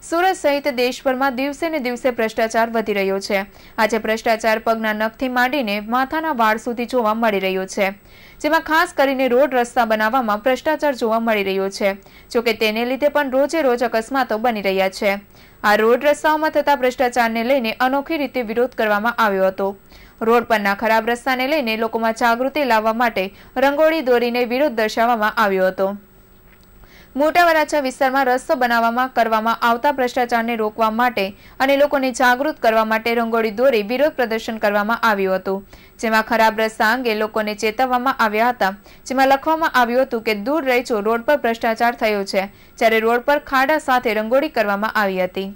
સુરત સહિત દેશભરમાં દિવસે ને દિવસે ભ્રષ્ટાચાર વધી રહ્યો છે આજે ભ્રષ્ટાચાર પગના નખથી માંડીને માથાના વાળ સુધી જોવા મળી રહ્યો છે જેમાં ખાસ કરીને રોડ રસ્તા બનાવવામાં ભ્રષ્ટાચાર જોવા મળી રહ્યો છે જોકે તેને લીધે પણ રોજે રોજ અકસ્માતો બની રહ્યા છે આ રોડ રસ્તાઓમાં થતા ભ્રષ્ટાચારને લઈને અનોખી રીતે વિરોધ કરવામાં આવ્યો હતો રોડ પરના ખરાબ રસ્તાને લઈને લોકોમાં જાગૃતિ લાવવા માટે રંગોળી દોરીને વિરોધ દર્શાવવામાં આવ્યો હતો મોટા વરાછા વિસ્તારમાં રસ્તો બનાવવામાં કરવામાં આવતા ભ્રષ્ટાચારને રોકવા માટે અને લોકોને જાગૃત કરવા માટે રંગોળી દોરી વિરોધ પ્રદર્શન કરવામાં આવ્યું હતું જેમાં ખરાબ રસ્તા અંગે લોકોને ચેતવવામાં આવ્યા હતા જેમાં લખવામાં આવ્યું હતું કે દૂર રહેજો રોડ પર ભ્રષ્ટાચાર થયો છે જ્યારે રોડ પર ખાડા સાથે રંગોળી કરવામાં આવી હતી